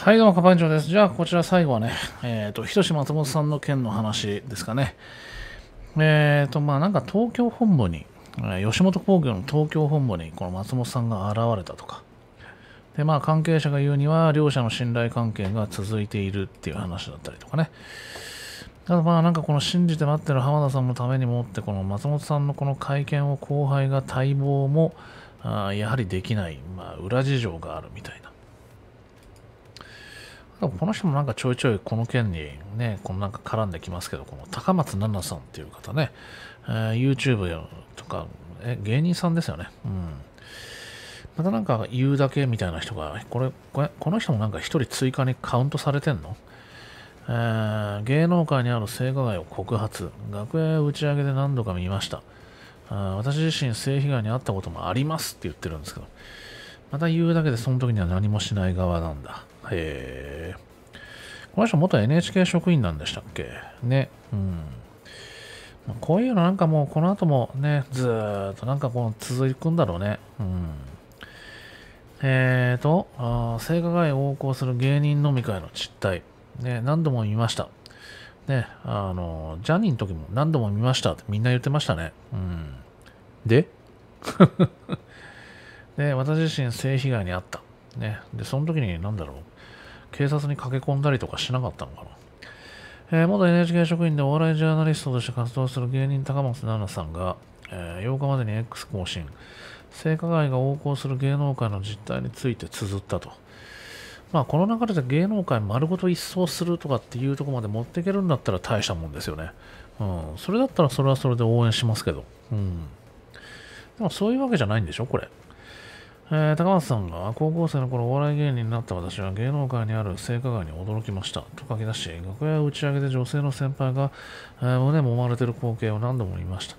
はい、どうも、カパンチョです。じゃあ、こちら最後はね、えっ、ー、と、ひとし松本さんの件の話ですかね。えっ、ー、と、まあ、なんか東京本部に、吉本興業の東京本部に、この松本さんが現れたとか。で、まあ、関係者が言うには、両者の信頼関係が続いているっていう話だったりとかね。ただまあなんかこの信じて待ってる浜田さんのためにもってこの松本さんのこの会見を後輩が待望もあやはりできない、まあ、裏事情があるみたいなこの人もなんかちょいちょいこの件にね、このなんか絡んできますけど、この高松菜々さんっていう方ね、えー、YouTube とか、え、芸人さんですよね。うん。またなんか言うだけみたいな人が、これ、これこの人もなんか1人追加にカウントされてんのえー、芸能界にある性加害を告発、学園打ち上げで何度か見ました。あ私自身性被害に遭ったこともありますって言ってるんですけど、また言うだけでその時には何もしない側なんだ。へえ。この人元 NHK 職員なんでしたっけね。うん。こういうのなんかもうこの後もね、ずーっとなんかこう続くんだろうね。うん。えーと、あ性加害を横行する芸人飲み会の実態。ね、何度も見ました。ね、あの、ジャニーの時も何度も見ましたってみんな言ってましたね。うん。で で、私自身性被害に遭った。ね、で、その時に何だろう。警察に駆け込んだりとかしなかったのかな、えー、元 NHK 職員でお笑いジャーナリストとして活動する芸人高松菜奈さんが、えー、8日までに X 更新性加害が横行する芸能界の実態について綴ったとまあこの流れで芸能界丸ごと一掃するとかっていうとこまで持っていけるんだったら大したもんですよねうんそれだったらそれはそれで応援しますけどうんでもそういうわけじゃないんでしょこれえー、高松さんが高校生の頃お笑い芸人になった私は芸能界にある性加害に驚きましたと書き出し楽屋打ち上げで女性の先輩が、えー、胸揉まれてる光景を何度も見ました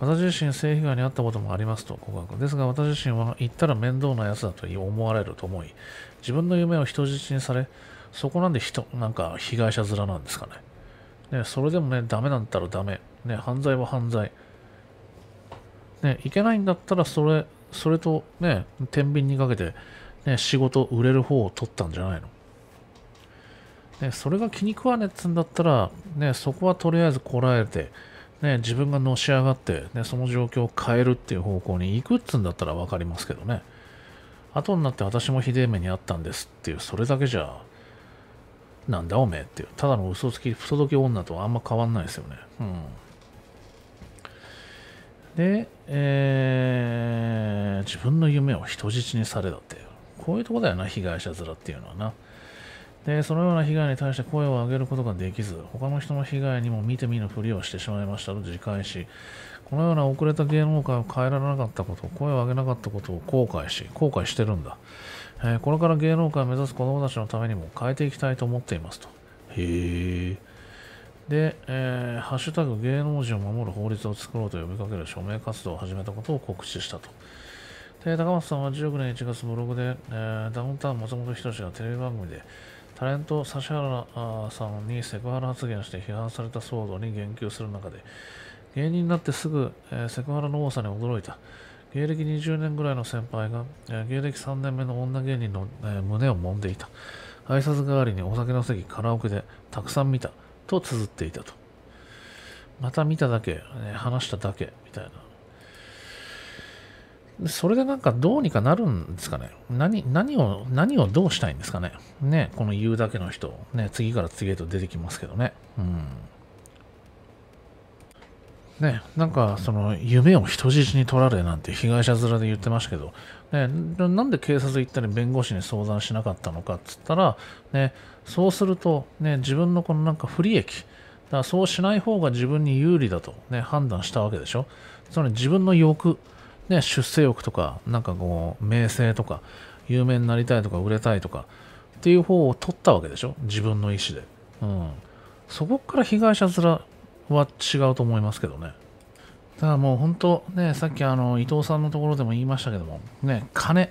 私自身性被害に遭ったこともありますと告白ですが私自身は言ったら面倒なやつだと思われると思い自分の夢を人質にされそこなんで人なんか被害者面なんですかねねそれでもねダメだったらダメね犯罪は犯罪ね、いけないんだったらそれそれとね、天秤にかけて、ね、仕事、売れる方を取ったんじゃないの。ね、それが気に食わねえっつんだったら、ね、そこはとりあえずこらえて、ね、自分がのし上がって、ね、その状況を変えるっていう方向に行くっつんだったら分かりますけどね。後になって私もひでえ目にあったんですっていう、それだけじゃ、なんだおめえっていう、ただの嘘つき、不届き女とあんま変わんないですよね。うん。で、えー、自分の夢を人質にされだってこういうとこだよな被害者面っていうのはなでそのような被害に対して声を上げることができず他の人の被害にも見て見ぬふりをしてしまいましたと自戒しこのような遅れた芸能界を変えられなかったこと声を上げなかったことを後悔し後悔してるんだ、えー、これから芸能界を目指す子供たちのためにも変えていきたいと思っていますとへえで、えー、ハッシュタグ芸能人を守る法律を作ろうと呼びかける署名活動を始めたことを告知したと。で、高松さんは1 6年1月ブログで、えー、ダウンタウン松本人志がテレビ番組でタレント指原さんにセクハラ発言して批判された騒動に言及する中で、芸人になってすぐ、えー、セクハラの多さに驚いた。芸歴20年ぐらいの先輩が、えー、芸歴3年目の女芸人の、えー、胸を揉んでいた。挨拶代わりにお酒の席、カラオケでたくさん見た。と綴っていたと。また見ただけ、ね、話しただけ、みたいな。それでなんかどうにかなるんですかね何、何を、何をどうしたいんですかねね、この言うだけの人、ね、次から次へと出てきますけどね。うん。ね、なんかその夢を人質に取られなんて被害者面で言ってましたけど、ね、なんで警察行ったり弁護士に相談しなかったのかっつったら、ね、そうすると、ね、自分のこのなんか不利益だそうしない方が自分に有利だと、ね、判断したわけでしょつまり自分の欲、ね、出世欲とかなんかこう名声とか有名になりたいとか売れたいとかっていう方を取ったわけでしょ自分の意思で、うん、そこから被害者面は違うと思いますけどね。ただもう本当ね、さっきあの伊藤さんのところでも言いましたけども、ね、金、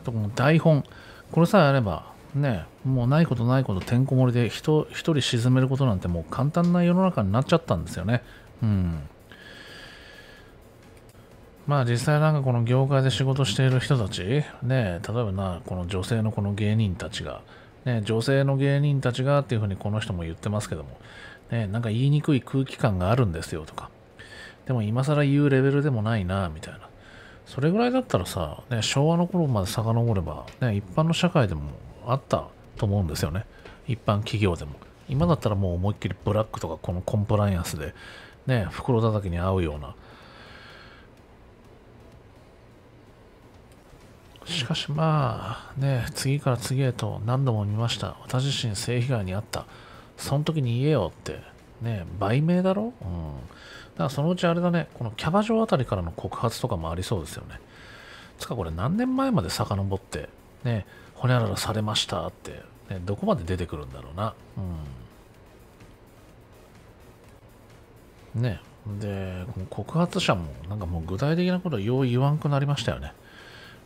あとこの台本、これさえあれば、ね、もうないことないことてんこ盛りで人一人沈めることなんてもう簡単な世の中になっちゃったんですよね。うん。まあ実際なんかこの業界で仕事している人たち、ね、例えばな、この女性のこの芸人たちが、ね、女性の芸人たちがっていうふうにこの人も言ってますけども、ね、なんか言いにくい空気感があるんですよとか、でも今更言うレベルでもないな、みたいな。それぐらいだったらさ、ね、昭和の頃まで遡れば、ね、一般の社会でもあったと思うんですよね。一般企業でも。今だったらもう思いっきりブラックとかこのコンプライアンスで、ね、袋叩きに合うような。しかしまあ、ね、次から次へと何度も見ました。私自身性被害に遭った。その時に言えよって。ね、売名だろうん。だからそのうちあれだね、このキャバ嬢あたりからの告発とかもありそうですよね。つかこれ何年前まで遡って、ね、ほにゃららされましたって、ね、どこまで出てくるんだろうな。うん。ね。で、この告発者も、なんかもう具体的なことをよう言わんくなりましたよね。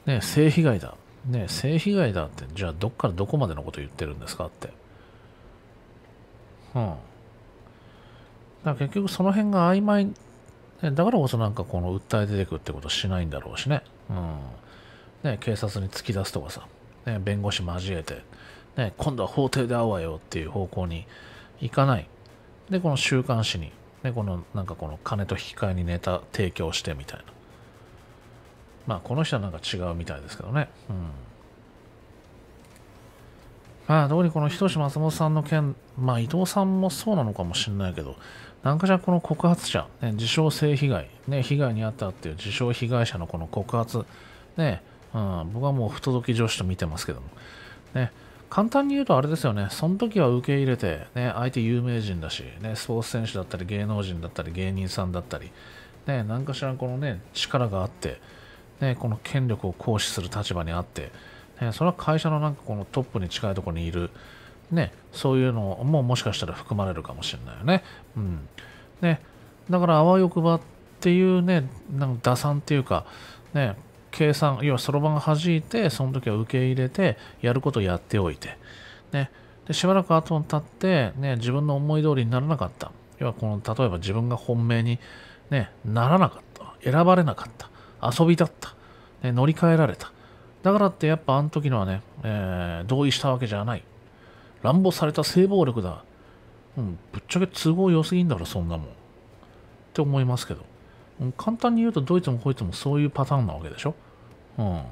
ね、性被害だ。ね、性被害だって、じゃあどっからどこまでのこと言ってるんですかって。うん。だ結局その辺が曖昧、だからこそなんかこの訴え出てくってことしないんだろうしね。うん。ね、警察に突き出すとかさ、ね、弁護士交えて、ね、今度は法廷で会おうよっていう方向に行かない。で、この週刊誌に、ね、このなんかこの金と引き換えにネタ提供してみたいな。まあこの人はなんか違うみたいですけどね。うん。まあ、特にこの人志松本さんの件、まあ、伊藤さんもそうなのかもしれないけど、なんかじゃこの告発者、ね、自称性被害、ね、被害に遭ったっていう自称被害者のこの告発、ね、うん、僕はもう不届き女子と見てますけども、ね、簡単に言うとあれですよね、その時は受け入れて、ね、相手有名人だし、ね、スポーツ選手だったり芸能人だったり芸人さんだったり、ね、何かしらこのね、力があって、ね、この権力を行使する立場にあって、ね、それは会社のなんかこのトップに近いところにいる、ね、そういうのももしかしたら含まれるかもしれないよね。うん。ね、だから、あわよくばっていうね、なんか打算っていうか、ね、計算、要はそろばん弾いて、その時は受け入れて、やることやっておいて、ね、でしばらく後に経って、ね、自分の思い通りにならなかった。要はこの、例えば自分が本命に、ね、ならなかった。選ばれなかった。遊びだった。ね、乗り換えられた。だからってやっぱあの時のはね、えー、同意したわけじゃない。乱暴された性暴力だ。うん、ぶっちゃけ都合良すぎんだろ、そんなもん。って思いますけど。うん、簡単に言うと、どいつもこいつもそういうパターンなわけでしょ。うん。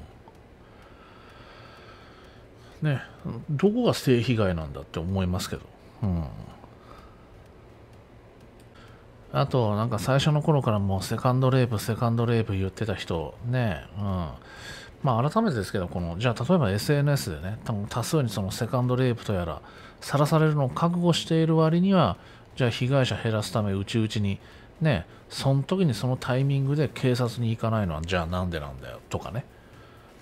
ね、どこが性被害なんだって思いますけど。うん。あと、なんか最初の頃からもうセカンドレイプ、セカンドレイプ言ってた人、ね、うん。まあ、改めてですけどこのじゃあ例えば SNS でね多分多数にそのセカンドレイプとやらさらされるのを覚悟している割にはじゃあ被害者減らすためうちうちにねその時にそのタイミングで警察に行かないのはじゃあなんでなんだよとかね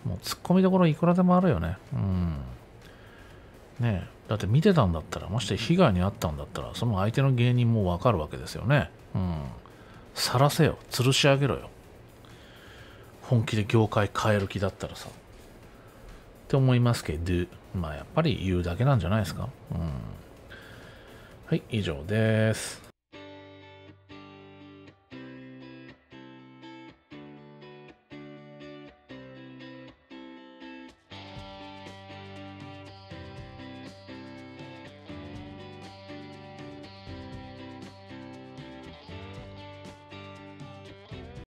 もうツッコミどころいくらでもあるよねうんねだって見てたんだったらまして被害に遭ったんだったらその相手の芸人もわかるわけですよねうんさらせよ吊るし上げろよ本気で業界変える気だったらさって思いますけどまあやっぱり言うだけなんじゃないですかうんはい以上です